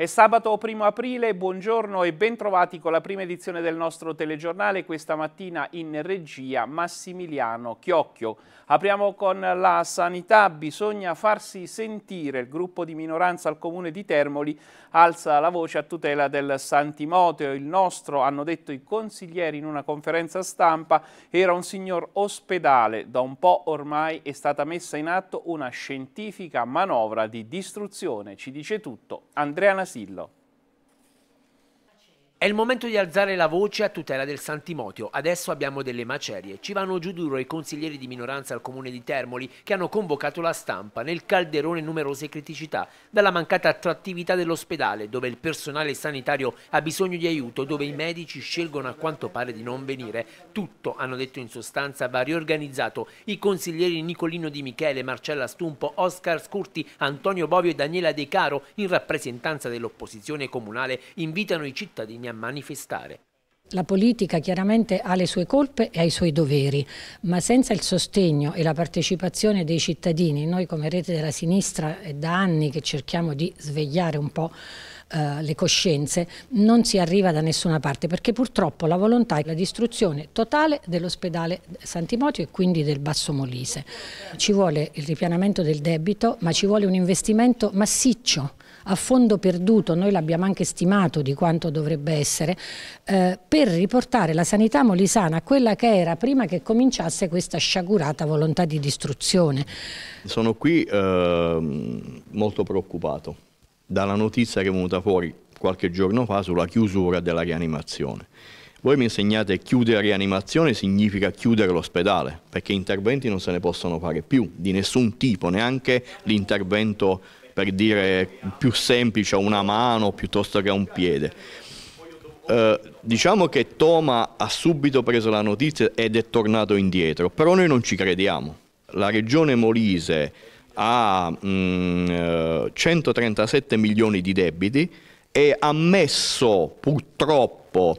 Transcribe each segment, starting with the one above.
È sabato 1 aprile, buongiorno e bentrovati con la prima edizione del nostro telegiornale, questa mattina in regia Massimiliano Chiocchio. Apriamo con la sanità, bisogna farsi sentire, il gruppo di minoranza al comune di Termoli alza la voce a tutela del Santimoteo, il nostro, hanno detto i consiglieri in una conferenza stampa, era un signor ospedale, da un po' ormai è stata messa in atto una scientifica manovra di distruzione, ci dice tutto Andrea Nascimento. Casillo. È il momento di alzare la voce a tutela del Santimotio. Adesso abbiamo delle macerie. Ci vanno giù duro i consiglieri di minoranza al comune di Termoli che hanno convocato la stampa nel calderone numerose criticità, dalla mancata attrattività dell'ospedale, dove il personale sanitario ha bisogno di aiuto, dove i medici scelgono a quanto pare di non venire. Tutto, hanno detto in sostanza, va riorganizzato. I consiglieri Nicolino Di Michele, Marcella Stumpo, Oscar Scurti, Antonio Bovio e Daniela De Caro, in rappresentanza dell'opposizione comunale, invitano i cittadini a a manifestare. La politica chiaramente ha le sue colpe e ha i suoi doveri, ma senza il sostegno e la partecipazione dei cittadini, noi come rete della sinistra è da anni che cerchiamo di svegliare un po' eh, le coscienze, non si arriva da nessuna parte perché purtroppo la volontà è la distruzione totale dell'ospedale Santimotio e quindi del Basso Molise. Ci vuole il ripianamento del debito, ma ci vuole un investimento massiccio a fondo perduto, noi l'abbiamo anche stimato di quanto dovrebbe essere, eh, per riportare la sanità molisana a quella che era prima che cominciasse questa sciagurata volontà di distruzione. Sono qui eh, molto preoccupato dalla notizia che è venuta fuori qualche giorno fa sulla chiusura della rianimazione. Voi mi insegnate che chiudere la rianimazione significa chiudere l'ospedale, perché interventi non se ne possono fare più, di nessun tipo, neanche l'intervento per dire più semplice a una mano piuttosto che a un piede. Eh, diciamo che Toma ha subito preso la notizia ed è tornato indietro, però noi non ci crediamo. La regione Molise ha mh, mm, eh, 137 milioni di debiti e ha messo purtroppo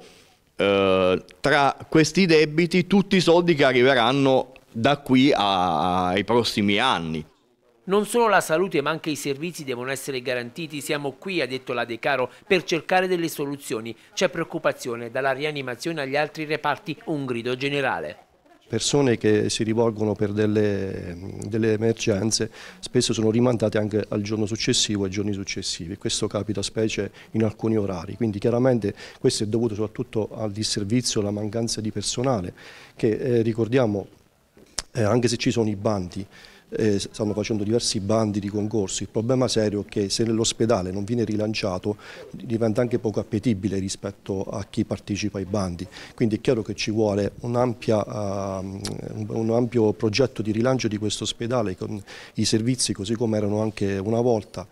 eh, tra questi debiti tutti i soldi che arriveranno da qui a, ai prossimi anni. Non solo la salute ma anche i servizi devono essere garantiti, siamo qui, ha detto la De Caro, per cercare delle soluzioni. C'è preoccupazione dalla rianimazione agli altri reparti, un grido generale persone che si rivolgono per delle, delle, emergenze spesso sono rimandate anche al giorno successivo e ai giorni successivi. Questo capita specie in alcuni orari, quindi chiaramente questo è dovuto soprattutto al disservizio, alla mancanza di personale che eh, ricordiamo eh, anche se ci sono i bandi eh, stanno facendo diversi bandi di concorsi. Il problema serio è che se l'ospedale non viene rilanciato diventa anche poco appetibile rispetto a chi partecipa ai bandi. Quindi è chiaro che ci vuole ehm, un, ampia, uh, un ampio progetto di rilancio di questo ospedale con i servizi così come erano anche una volta.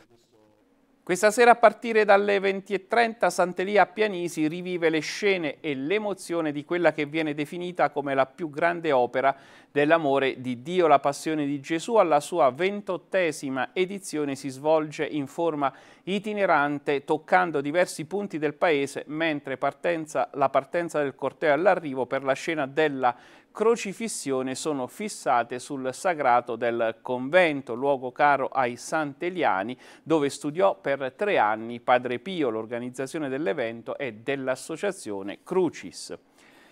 Questa sera a partire dalle 20.30 Sant'Elia a Pianisi rivive le scene e l'emozione di quella che viene definita come la più grande opera dell'amore di Dio, la passione di Gesù. Alla sua ventottesima edizione si svolge in forma itinerante toccando diversi punti del paese mentre partenza, la partenza del corteo all'arrivo per la scena della crocifissione sono fissate sul sagrato del convento, luogo caro ai Santeliani, dove studiò per tre anni Padre Pio, l'organizzazione dell'evento e dell'associazione Crucis.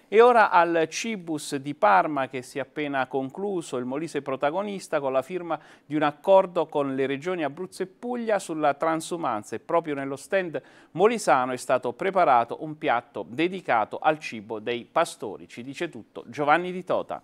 E ora al Cibus di Parma che si è appena concluso, il Molise protagonista con la firma di un accordo con le regioni Abruzzo e Puglia sulla transumanza e proprio nello stand molisano è stato preparato un piatto dedicato al cibo dei pastori. Ci dice tutto Giovanni Di Tota.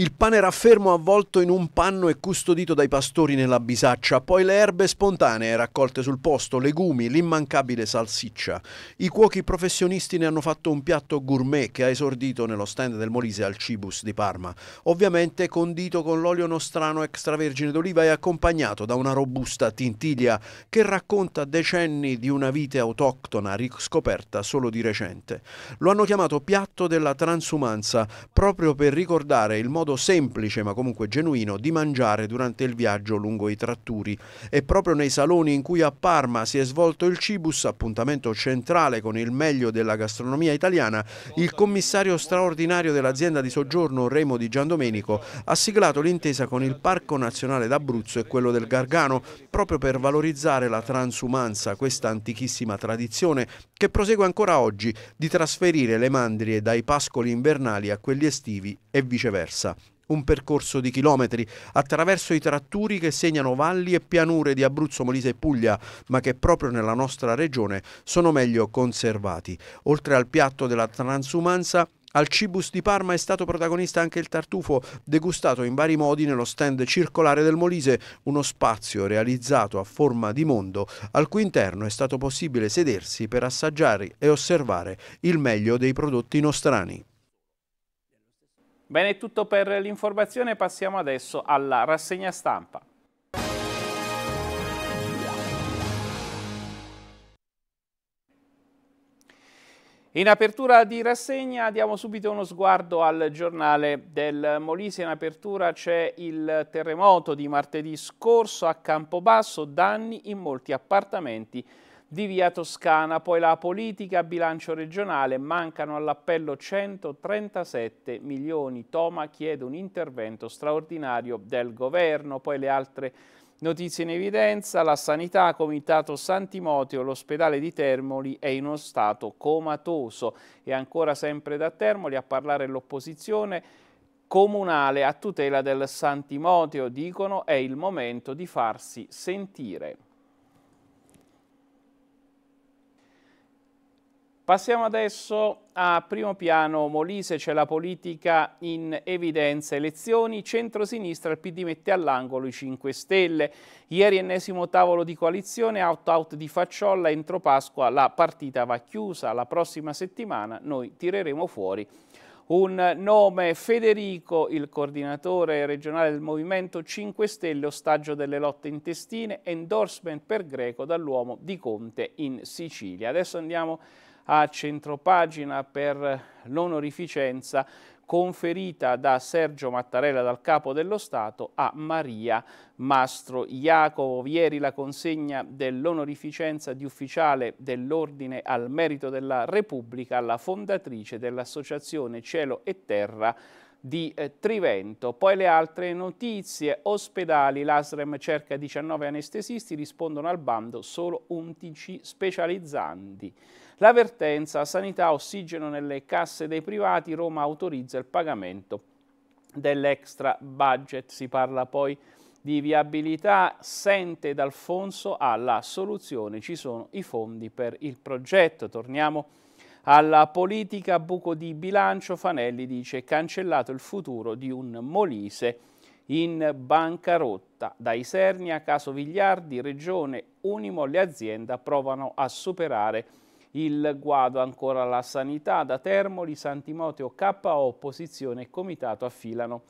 Il pane raffermo avvolto in un panno e custodito dai pastori nella bisaccia, poi le erbe spontanee raccolte sul posto, legumi, l'immancabile salsiccia. I cuochi professionisti ne hanno fatto un piatto gourmet che ha esordito nello stand del Molise al Cibus di Parma, ovviamente condito con l'olio nostrano extravergine d'oliva e accompagnato da una robusta tintiglia che racconta decenni di una vite autoctona riscoperta solo di recente. Lo hanno chiamato piatto della transumanza proprio per ricordare il modo modo semplice ma comunque genuino di mangiare durante il viaggio lungo i tratturi e proprio nei saloni in cui a Parma si è svolto il Cibus, appuntamento centrale con il meglio della gastronomia italiana, il commissario straordinario dell'azienda di soggiorno Remo di Giandomenico ha siglato l'intesa con il Parco Nazionale d'Abruzzo e quello del Gargano proprio per valorizzare la transumanza, questa antichissima tradizione che prosegue ancora oggi di trasferire le mandrie dai pascoli invernali a quelli estivi e viceversa un percorso di chilometri attraverso i tratturi che segnano valli e pianure di Abruzzo, Molise e Puglia, ma che proprio nella nostra regione sono meglio conservati. Oltre al piatto della transumanza, al Cibus di Parma è stato protagonista anche il tartufo, degustato in vari modi nello stand circolare del Molise, uno spazio realizzato a forma di mondo, al cui interno è stato possibile sedersi per assaggiare e osservare il meglio dei prodotti nostrani. Bene, è tutto per l'informazione, passiamo adesso alla rassegna stampa. In apertura di rassegna diamo subito uno sguardo al giornale del Molise. In apertura c'è il terremoto di martedì scorso a Campobasso, danni in molti appartamenti di Via Toscana, poi la politica a bilancio regionale, mancano all'appello 137 milioni, Toma chiede un intervento straordinario del governo, poi le altre notizie in evidenza, la sanità, comitato San Timoteo, l'ospedale di Termoli è in uno stato comatoso e ancora sempre da Termoli a parlare l'opposizione comunale a tutela del San Timoteo, dicono è il momento di farsi sentire. Passiamo adesso a primo piano Molise, c'è la politica in evidenza, elezioni, centrosinistra, il PD mette all'angolo i 5 Stelle. Ieri ennesimo tavolo di coalizione, out-out di Facciolla, entro Pasqua la partita va chiusa, la prossima settimana noi tireremo fuori un nome Federico, il coordinatore regionale del Movimento 5 Stelle, ostaggio delle lotte intestine, endorsement per Greco dall'uomo di Conte in Sicilia. Adesso andiamo a a centropagina per l'onorificenza conferita da Sergio Mattarella dal Capo dello Stato a Maria Mastro Iacovo. Ieri la consegna dell'onorificenza di ufficiale dell'Ordine al Merito della Repubblica alla fondatrice dell'Associazione Cielo e Terra di eh, Trivento. Poi le altre notizie, ospedali, l'ASREM cerca 19 anestesisti, rispondono al bando solo 11 specializzanti. L'avvertenza sanità ossigeno nelle casse dei privati, Roma autorizza il pagamento dell'extra budget. Si parla poi di viabilità, sente D'Alfonso alla soluzione, ci sono i fondi per il progetto. Torniamo alla politica, buco di bilancio, Fanelli dice cancellato il futuro di un Molise in bancarotta. Dai Sernia, caso Vigliardi, Regione, Unimo, le aziende provano a superare il guado ancora la sanità da Termoli, Santimoteo KO, posizione e comitato affilano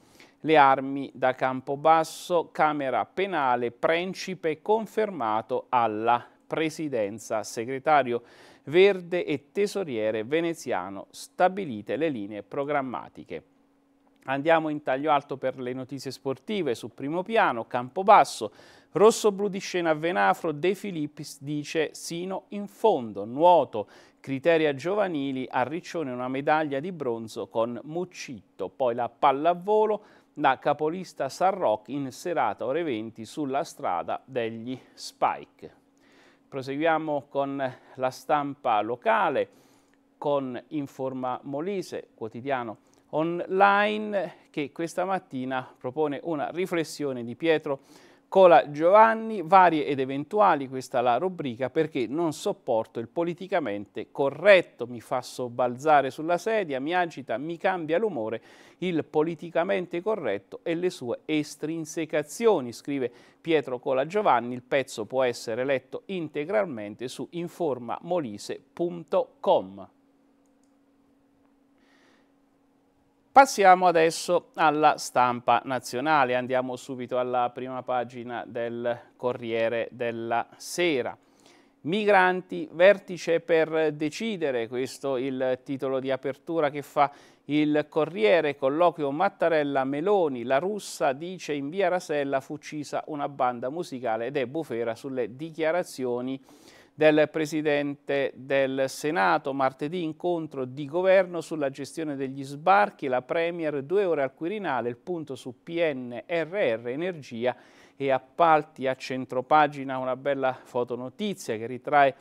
le armi da Campobasso, Camera Penale, Principe confermato alla Presidenza, Segretario Verde e Tesoriere Veneziano, stabilite le linee programmatiche. Andiamo in taglio alto per le notizie sportive su primo piano, Campobasso, Rosso-blu di scena a Venafro, De Filippis dice sino in fondo, nuoto, criteria giovanili, a Riccione una medaglia di bronzo con Muccitto, poi la pallavolo, da capolista San Sarroc in serata ore 20 sulla strada degli Spike. Proseguiamo con la stampa locale, con Informa Molise, quotidiano online, che questa mattina propone una riflessione di Pietro Cola Giovanni, varie ed eventuali, questa la rubrica, perché non sopporto il politicamente corretto, mi fa sobbalzare sulla sedia, mi agita, mi cambia l'umore, il politicamente corretto e le sue estrinsecazioni, scrive Pietro Cola Giovanni, il pezzo può essere letto integralmente su informamolise.com. Passiamo adesso alla stampa nazionale, andiamo subito alla prima pagina del Corriere della Sera. Migranti, vertice per decidere, questo il titolo di apertura che fa il Corriere, colloquio Mattarella Meloni, la russa dice in via Rasella fu uccisa una banda musicale ed è bufera sulle dichiarazioni del Presidente del Senato, martedì incontro di governo sulla gestione degli sbarchi, la Premier due ore al Quirinale, il punto su PNRR, energia e appalti a centropagina, una bella fotonotizia che ritrae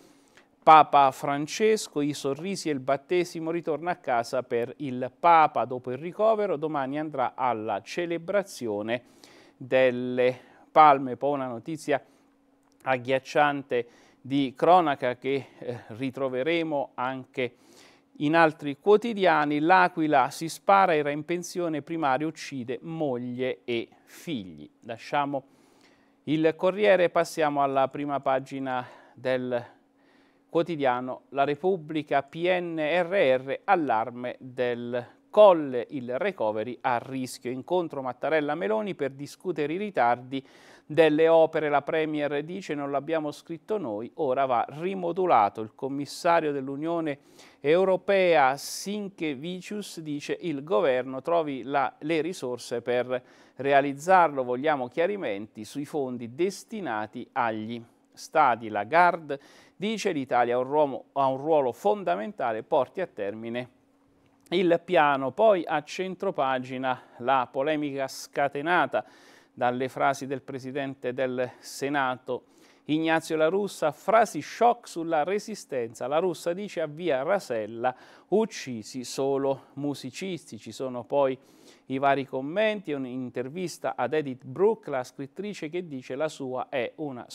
Papa Francesco, i sorrisi e il battesimo, ritorna a casa per il Papa dopo il ricovero, domani andrà alla celebrazione delle palme, poi una notizia agghiacciante di cronaca che eh, ritroveremo anche in altri quotidiani, l'Aquila si spara, era in pensione primaria, uccide moglie e figli. Lasciamo il Corriere passiamo alla prima pagina del quotidiano La Repubblica PNRR, allarme del Colle il recovery a rischio. Incontro Mattarella-Meloni per discutere i ritardi delle opere. La Premier dice non l'abbiamo scritto noi, ora va rimodulato. Il commissario dell'Unione Europea Sinkevicius dice il governo trovi la, le risorse per realizzarlo. Vogliamo chiarimenti sui fondi destinati agli stadi. Lagarde dice l'Italia ha, ha un ruolo fondamentale, porti a termine il piano. Poi a centropagina la polemica scatenata dalle frasi del Presidente del Senato Ignazio La Russa, frasi shock sulla resistenza. La Russa dice a via Rasella uccisi solo musicisti. Ci sono poi i vari commenti, un'intervista ad Edith Brooke, la scrittrice che dice la sua è una,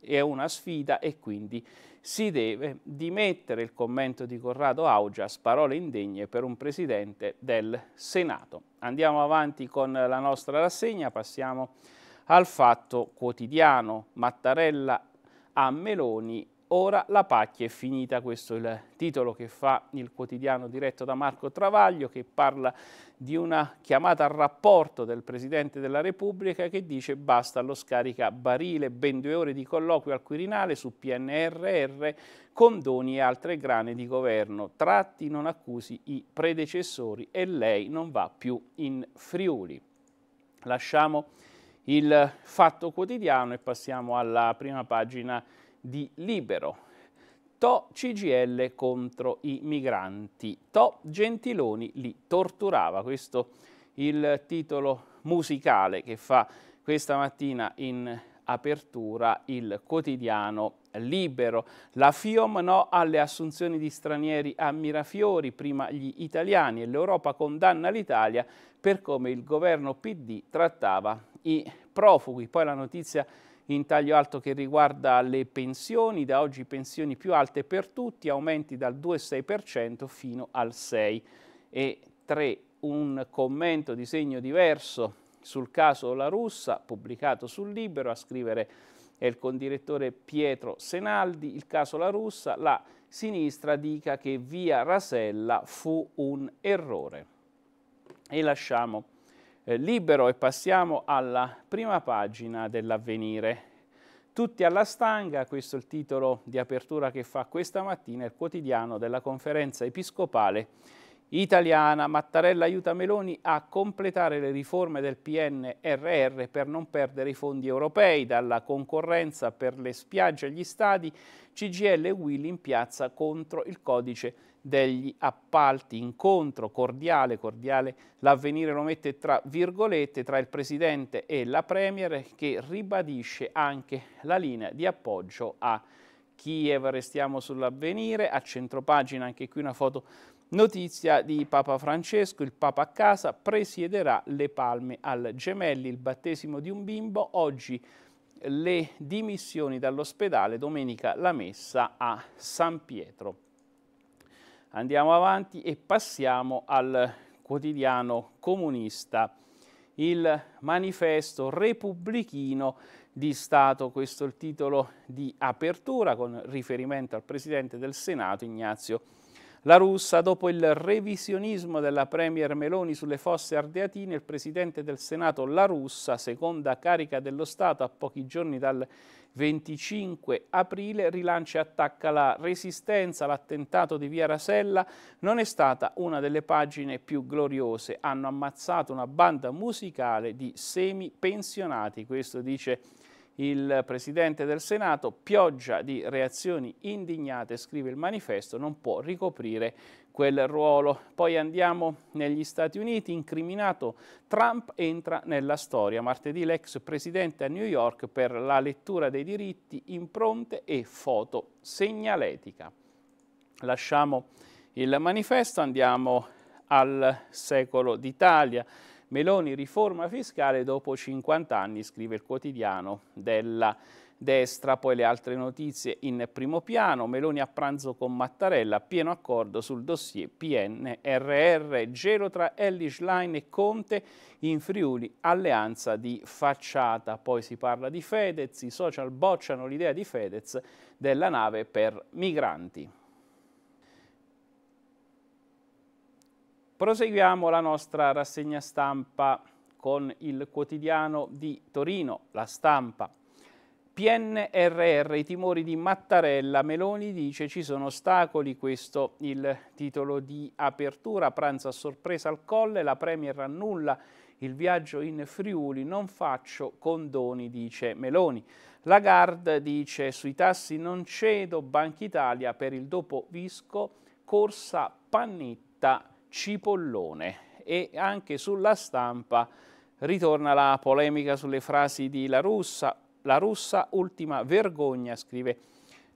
è una sfida e quindi si deve dimettere il commento di Corrado Augias, parole indegne per un presidente del Senato. Andiamo avanti con la nostra rassegna, passiamo al fatto quotidiano. Mattarella a Meloni Ora la pacchia è finita, questo è il titolo che fa il quotidiano diretto da Marco Travaglio che parla di una chiamata al rapporto del Presidente della Repubblica che dice basta allo scarica barile, ben due ore di colloquio al Quirinale su PNRR, condoni e altre grane di governo, tratti non accusi i predecessori e lei non va più in Friuli. Lasciamo il fatto quotidiano e passiamo alla prima pagina di Libero. To CGL contro i migranti. To Gentiloni li torturava. Questo il titolo musicale che fa questa mattina in apertura il quotidiano libero. La FIOM no alle assunzioni di stranieri a Mirafiori, prima gli italiani e l'Europa condanna l'Italia per come il governo PD trattava i profughi. Poi la notizia in taglio alto che riguarda le pensioni, da oggi pensioni più alte per tutti, aumenti dal 2,6% fino al 6%. E 3, un commento di segno diverso sul caso La Russa, pubblicato sul Libero, a scrivere è il condirettore Pietro Senaldi, il caso La Russa, la sinistra dica che via Rasella fu un errore. E lasciamo eh, libero e passiamo alla prima pagina dell'avvenire. Tutti alla stanga, questo è il titolo di apertura che fa questa mattina il quotidiano della conferenza episcopale italiana. Mattarella aiuta Meloni a completare le riforme del PNRR per non perdere i fondi europei. Dalla concorrenza per le spiagge agli stadi, CGL e Will in piazza contro il codice degli appalti, incontro cordiale, cordiale l'avvenire lo mette tra virgolette, tra il Presidente e la Premier che ribadisce anche la linea di appoggio a Kiev. Restiamo sull'avvenire, a centropagina anche qui una foto Notizia di Papa Francesco, il Papa a casa presiederà le palme al Gemelli, il battesimo di un bimbo, oggi le dimissioni dall'ospedale, domenica la messa a San Pietro. Andiamo avanti e passiamo al quotidiano comunista, il manifesto repubblichino di Stato, questo è il titolo di apertura con riferimento al Presidente del Senato Ignazio la russa, dopo il revisionismo della Premier Meloni sulle fosse ardeatine, il Presidente del Senato La Russa, seconda carica dello Stato a pochi giorni dal 25 aprile, rilancia e attacca la resistenza, l'attentato di Via Rasella non è stata una delle pagine più gloriose, hanno ammazzato una banda musicale di semi pensionati, questo dice il Presidente del Senato, pioggia di reazioni indignate, scrive il manifesto, non può ricoprire quel ruolo. Poi andiamo negli Stati Uniti, incriminato Trump entra nella storia. Martedì l'ex presidente a New York per la lettura dei diritti, impronte e foto segnaletica. Lasciamo il manifesto, andiamo al secolo d'Italia. Meloni riforma fiscale dopo 50 anni, scrive il quotidiano della destra, poi le altre notizie in primo piano, Meloni a pranzo con Mattarella, pieno accordo sul dossier PNRR, gelo tra Ellis Line e Conte in Friuli, alleanza di facciata, poi si parla di Fedez, i social bocciano l'idea di Fedez della nave per migranti. Proseguiamo la nostra rassegna stampa con il quotidiano di Torino, La Stampa. PNRR, i timori di Mattarella, Meloni dice ci sono ostacoli, questo il titolo di apertura, pranzo a sorpresa al colle, la Premier annulla il viaggio in Friuli, non faccio condoni, dice Meloni. Lagarde dice sui tassi non cedo, Banca Italia per il dopo Visco, corsa Pannetta cipollone e anche sulla stampa ritorna la polemica sulle frasi di La Russa. La Russa, ultima vergogna, scrive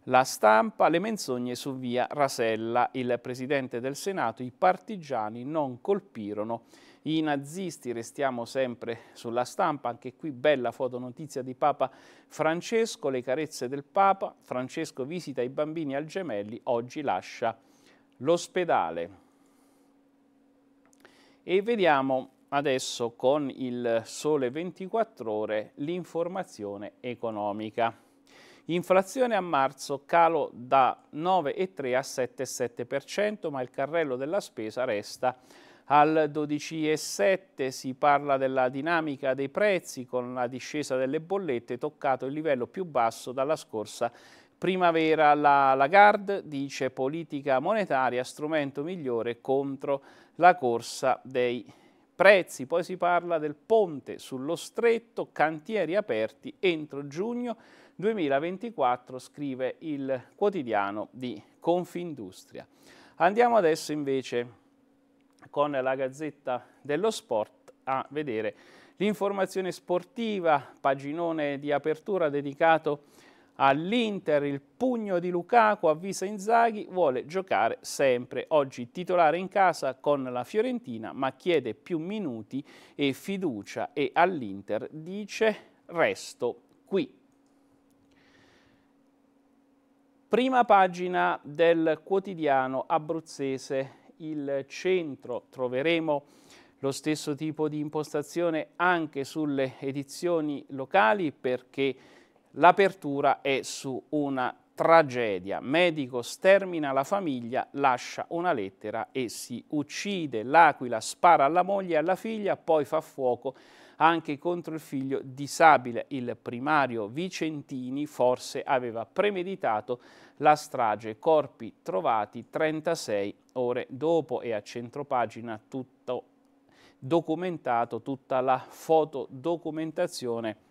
la stampa, le menzogne su via Rasella. Il presidente del Senato, i partigiani non colpirono i nazisti. Restiamo sempre sulla stampa, anche qui bella fotonotizia di Papa Francesco, le carezze del Papa. Francesco visita i bambini al Gemelli, oggi lascia l'ospedale. E vediamo adesso con il sole 24 ore l'informazione economica. Inflazione a marzo, calo da 9,3 a 7,7%, ma il carrello della spesa resta al 12,7 si parla della dinamica dei prezzi con la discesa delle bollette toccato il livello più basso dalla scorsa settimana Primavera la Lagarde dice politica monetaria strumento migliore contro la corsa dei prezzi. Poi si parla del ponte sullo stretto, cantieri aperti entro giugno 2024, scrive il quotidiano di Confindustria. Andiamo adesso invece con la Gazzetta dello Sport a vedere l'informazione sportiva, paginone di apertura dedicato a All'Inter il pugno di Lukaku avvisa Inzaghi, vuole giocare sempre. Oggi titolare in casa con la Fiorentina, ma chiede più minuti e fiducia e all'Inter dice resto qui. Prima pagina del quotidiano abruzzese Il Centro. Troveremo lo stesso tipo di impostazione anche sulle edizioni locali perché L'apertura è su una tragedia. Medico stermina la famiglia, lascia una lettera e si uccide. L'aquila spara alla moglie e alla figlia, poi fa fuoco anche contro il figlio disabile. Il primario Vicentini forse aveva premeditato la strage. Corpi trovati 36 ore dopo e a centropagina tutto documentato, tutta la fotodocumentazione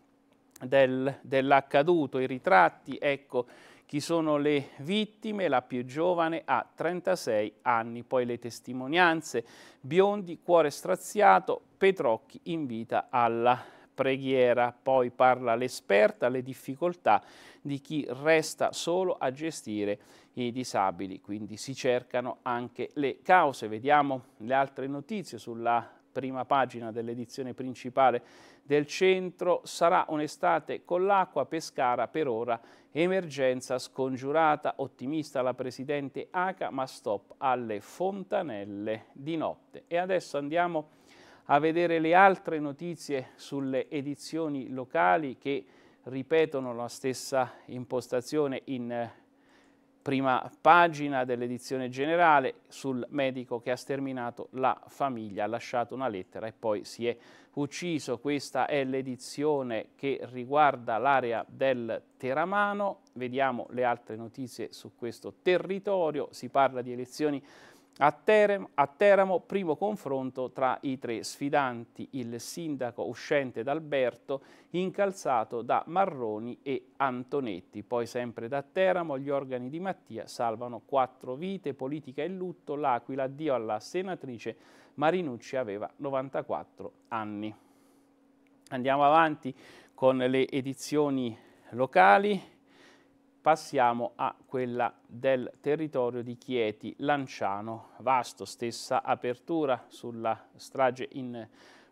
del, dell'accaduto, i ritratti, ecco chi sono le vittime, la più giovane ha 36 anni, poi le testimonianze, Biondi, cuore straziato, Petrocchi invita alla preghiera, poi parla l'esperta, le difficoltà di chi resta solo a gestire i disabili, quindi si cercano anche le cause. Vediamo le altre notizie sulla prima pagina dell'edizione principale del centro. Sarà un'estate con l'acqua, Pescara per ora emergenza scongiurata, ottimista la presidente Aca, ma stop alle fontanelle di notte. E adesso andiamo a vedere le altre notizie sulle edizioni locali che ripetono la stessa impostazione in prima pagina dell'edizione generale sul medico che ha sterminato la famiglia, ha lasciato una lettera e poi si è ucciso. Questa è l'edizione che riguarda l'area del Teramano. Vediamo le altre notizie su questo territorio. Si parla di elezioni a Teramo, a Teramo, primo confronto tra i tre sfidanti, il sindaco uscente d'Alberto incalzato da Marroni e Antonetti. Poi sempre da Teramo gli organi di Mattia salvano quattro vite, politica e lutto, l'Aquila addio alla senatrice Marinucci aveva 94 anni. Andiamo avanti con le edizioni locali Passiamo a quella del territorio di Chieti, Lanciano, vasto, stessa apertura sulla strage in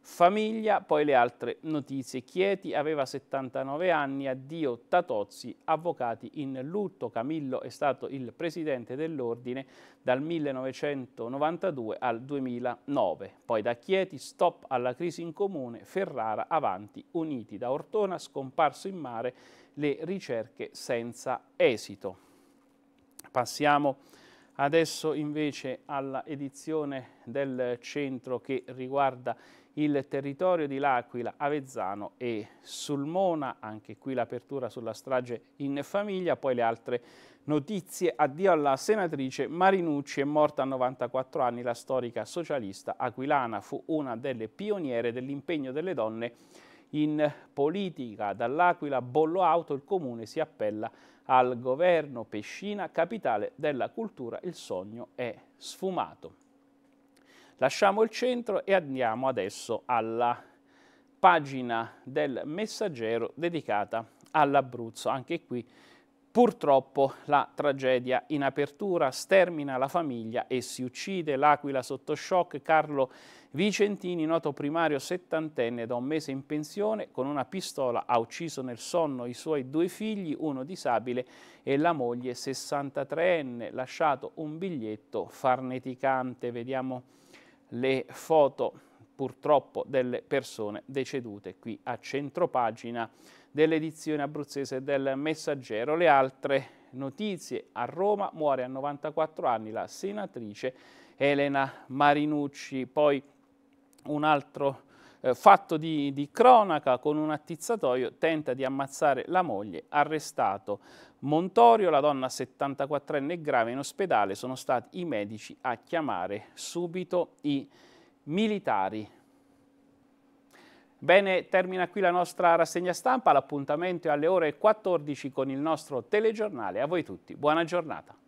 Famiglia, poi le altre notizie. Chieti aveva 79 anni, addio Tatozzi, avvocati in lutto. Camillo è stato il presidente dell'ordine dal 1992 al 2009. Poi da Chieti, stop alla crisi in comune, Ferrara avanti, uniti. Da Ortona, scomparso in mare, le ricerche senza esito. Passiamo adesso invece alla edizione del centro che riguarda il territorio di L'Aquila, Avezzano e Sulmona, anche qui l'apertura sulla strage in famiglia, poi le altre notizie, addio alla senatrice Marinucci, è morta a 94 anni la storica socialista aquilana, fu una delle pioniere dell'impegno delle donne in politica. Dall'Aquila Bollo Auto il comune si appella al governo Pescina, capitale della cultura, il sogno è sfumato. Lasciamo il centro e andiamo adesso alla pagina del messaggero dedicata all'Abruzzo. Anche qui purtroppo la tragedia in apertura stermina la famiglia e si uccide l'aquila sotto shock Carlo Vicentini, noto primario settantenne da un mese in pensione, con una pistola ha ucciso nel sonno i suoi due figli, uno disabile e la moglie 63enne, lasciato un biglietto farneticante. Vediamo le foto purtroppo delle persone decedute qui a centropagina dell'edizione abruzzese del Messaggero. Le altre notizie, a Roma muore a 94 anni la senatrice Elena Marinucci, poi un altro eh, fatto di, di cronaca con un attizzatoio, tenta di ammazzare la moglie, arrestato Montorio, la donna 74enne è grave in ospedale, sono stati i medici a chiamare subito i militari. Bene, termina qui la nostra rassegna stampa, l'appuntamento è alle ore 14 con il nostro telegiornale. A voi tutti, buona giornata.